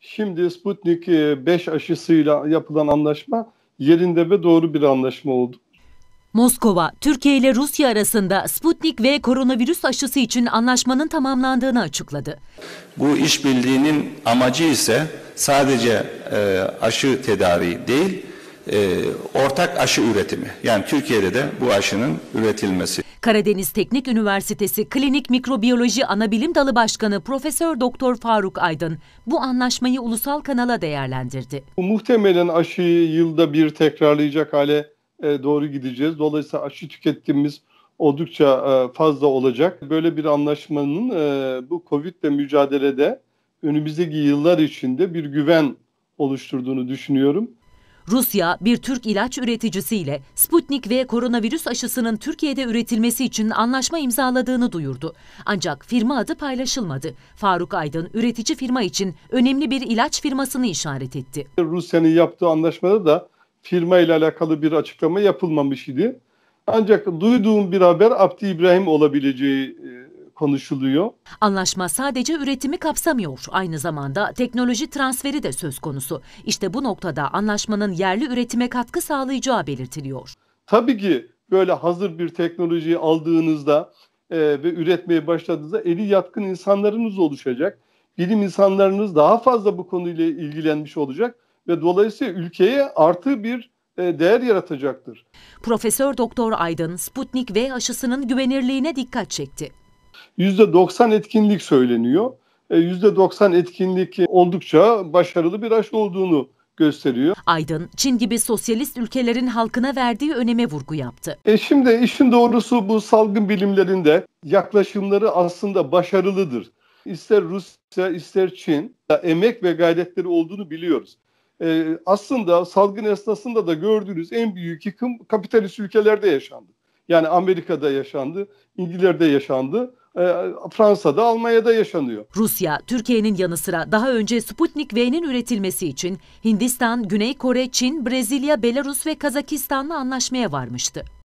Şimdi Sputnik 5 e, aşısıyla yapılan anlaşma yerinde ve doğru bir anlaşma oldu. Moskova, Türkiye ile Rusya arasında Sputnik ve koronavirüs aşısı için anlaşmanın tamamlandığını açıkladı. Bu işbirliğinin amacı ise sadece e, aşı tedariği değil, e, ortak aşı üretimi. Yani Türkiye'de de bu aşının üretilmesi. Karadeniz Teknik Üniversitesi Klinik Mikrobiyoloji Anabilim Dalı Başkanı Profesör Doktor Faruk Aydın bu anlaşmayı ulusal kanala değerlendirdi. Bu muhtemelen aşıyı yılda bir tekrarlayacak hale e, doğru gideceğiz. Dolayısıyla aşı tükettiğimiz oldukça e, fazla olacak. Böyle bir anlaşmanın e, bu COVID'le mücadelede önümüzdeki yıllar içinde bir güven oluşturduğunu düşünüyorum. Rusya bir Türk ilaç üreticisiyle Sputnik V koronavirüs aşısının Türkiye'de üretilmesi için anlaşma imzaladığını duyurdu. Ancak firma adı paylaşılmadı. Faruk Aydın üretici firma için önemli bir ilaç firmasını işaret etti. Rusya'nın yaptığı anlaşmada da firma ile alakalı bir açıklama yapılmamış idi. Ancak duyduğum bir haber Abdi İbrahim olabileceği e, konuşuluyor. Anlaşma sadece üretimi kapsamıyor. Aynı zamanda teknoloji transferi de söz konusu. İşte bu noktada anlaşmanın yerli üretime katkı sağlayacağı belirtiliyor. Tabii ki böyle hazır bir teknolojiyi aldığınızda e, ve üretmeye başladığınızda eli yatkın insanlarınız oluşacak. Bilim insanlarınız daha fazla bu konuyla ilgilenmiş olacak ve dolayısıyla ülkeye artı bir e, değer yaratacaktır. Profesör Doktor Aydın Sputnik V aşısının güvenirliğine dikkat çekti. %90 etkinlik söyleniyor. %90 e, etkinlik oldukça başarılı bir aşı olduğunu gösteriyor. Aydın, Çin gibi sosyalist ülkelerin halkına verdiği öneme vurgu yaptı. E şimdi işin doğrusu bu salgın bilimlerinde yaklaşımları aslında başarılıdır. İster Rusya ister Çin emek ve gayretleri olduğunu biliyoruz. E, aslında salgın esnasında da gördüğünüz en büyük yıkım kapitalist ülkelerde yaşandı. Yani Amerika'da yaşandı, İngiltere'de yaşandı. Ee, Fransa'da, Almanya'da yaşanıyor. Rusya, Türkiye'nin yanı sıra daha önce Sputnik V'nin üretilmesi için Hindistan, Güney Kore, Çin, Brezilya, Belarus ve Kazakistan'la anlaşmaya varmıştı.